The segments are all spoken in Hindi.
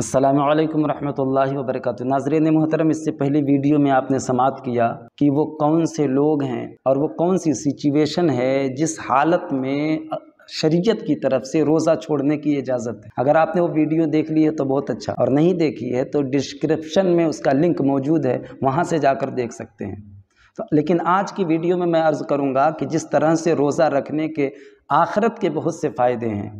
असलकम वरहमल वर्क नाजरन मोहतरम इससे पहले वीडियो में आपने समाप्त किया कि वो कौन से लोग हैं और वो कौन सी सिचुएशन है जिस हालत में शरीयत की तरफ से रोज़ा छोड़ने की इजाज़त है अगर आपने वो वीडियो देख ली है तो बहुत अच्छा और नहीं देखी है तो डिस्क्रिप्शन में उसका लिंक मौजूद है वहाँ से जाकर देख सकते हैं तो लेकिन आज की वीडियो में मैं अर्ज़ करूँगा कि जिस तरह से रोज़ा रखने के आखरत के बहुत से फ़ायदे हैं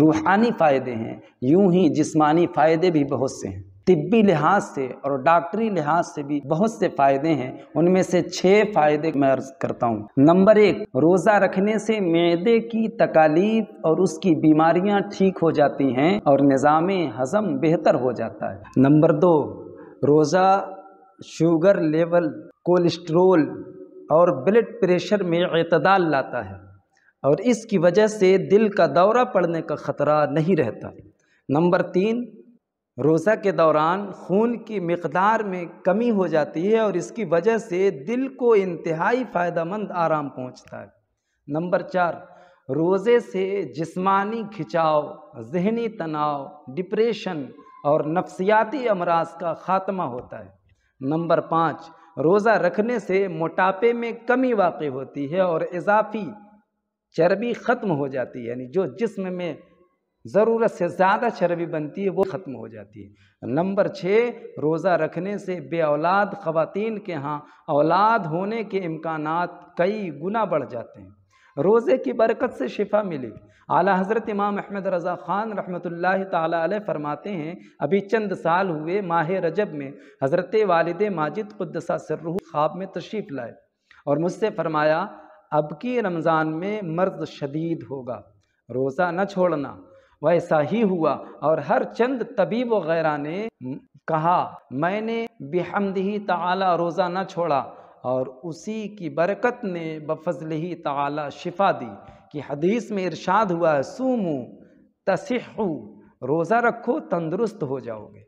रूहानी फ़ायदे हैं यूं ही जिस्मानी फ़ायदे भी बहुत से हैं तिब्बी लिहाज से और डॉक्टरी लिहाज से भी बहुत से फ़ायदे हैं उनमें से छः फ़ायदे मैं अर्ज करता हूँ नंबर एक रोज़ा रखने से मैदे की तकालीफ और उसकी बीमारियाँ ठीक हो जाती हैं और निज़ाम हज़म बेहतर हो जाता है नंबर दो रोज़ा शुगर लेवल कोलेस्ट्रोल और ब्लड प्रेशर में अतदाल लाता है और इसकी वजह से दिल का दौरा पड़ने का ख़तरा नहीं रहता नंबर तीन रोज़ा के दौरान खून की मकदार में कमी हो जाती है और इसकी वजह से दिल को इंतहाई फ़ायदेमंद आराम पहुंचता है नंबर चार रोज़े से जिस्मानी खिंचाव जहनी तनाव डिप्रेशन और नफसियाती अमराज का ख़ात्मा होता है नंबर पाँच रोज़ा रखने से मोटापे में कमी वाक़ होती है और इजाफी चर्बी ख़त्म हो जाती है यानी जो जिस्म में ज़रूरत से ज़्यादा चर्बी बनती है वो ख़त्म हो जाती है नंबर छः रोज़ा रखने से बे औलाद ख़वातीन के यहाँ औलाद होने के इम्कान कई गुना बढ़ जाते हैं रोज़े की बरकत से शिफा मिली आला हज़रत इमाम अहमद रज़ा ख़ान रहमतुल्लाह ताला फरमाते हैं अभी चंद साल हुए माह रजब में हज़रत वालद माजिद कुद्दसा सर्रू ख्वाब में तशरीफ़ लाए और मुझसे फरमाया अब के रमज़ान में मर्द शदीद होगा रोज़ा न छोड़ना वैसा ही हुआ और हर चंद तबीब वगैरह ने कहा मैंने बेहमद ही तला रोज़ा न छोड़ा और उसी की बरकत ने बफजल ही तला शिफा दी कि हदीस में इरशाद हुआ है सूमू तसीहू रोज़ा रखो तंदुरुस्त हो जाओगे